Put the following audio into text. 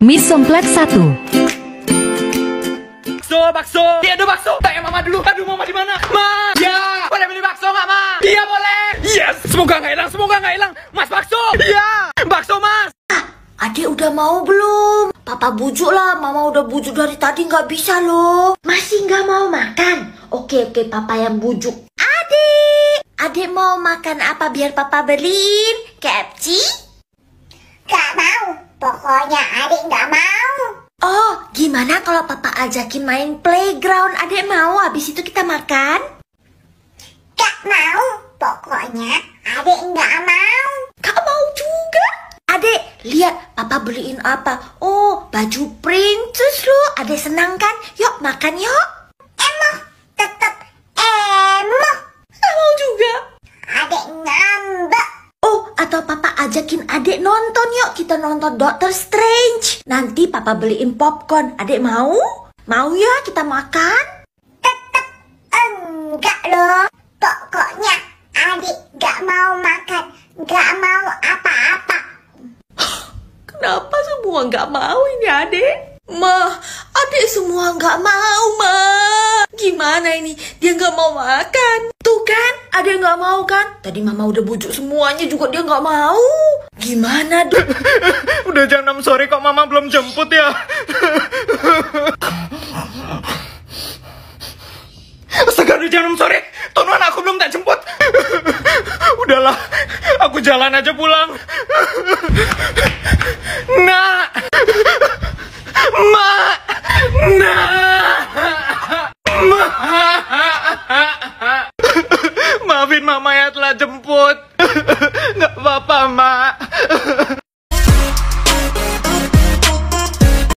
Mie Somplek 1 bakso, bakso. Iya ada bakso. Tanya mama dulu. Aduh, mama di mana? Ma. Ya. Boleh beli bakso nggak, Ma? Iya, boleh. Yes. Semoga nggak hilang, semoga nggak hilang. Mas bakso. Iya. Bakso, Mas. Ah, adik udah mau belum? Papa bujuk lah, mama udah bujuk dari tadi nggak bisa loh. Masih nggak mau makan? Oke, oke, papa yang bujuk. Adik. Adik mau makan apa biar papa beliin? Kayak nggak mau. Oh, gimana kalau papa ajakin main playground? Adek mau habis itu kita makan? Gak mau, pokoknya adek nggak mau. Gak mau juga? Adek, lihat papa beliin apa? Oh, baju princess loh. Adek senang kan? Yuk makan yuk. ajakin adik nonton yuk kita nonton Doctor Strange. Nanti papa beliin popcorn. adik mau? Mau ya kita makan? Tetep enggak loh. Pokoknya adik gak mau makan. Gak mau apa-apa. Kenapa semua gak mau ini adik Mah, adik semua gak mau, mah. Gimana ini? Dia gak mau makan ada yang gak mau kan? Tadi mama udah bujuk semuanya juga dia gak mau. Gimana dong? udah jam 6 sore kok mama belum jemput ya? Astaga udah jam 6 sore, Tuan aku belum tak jemput. Udahlah, aku jalan aja pulang. Nak, ma, nak. telah jemput. Nggak apa-apa, Mak.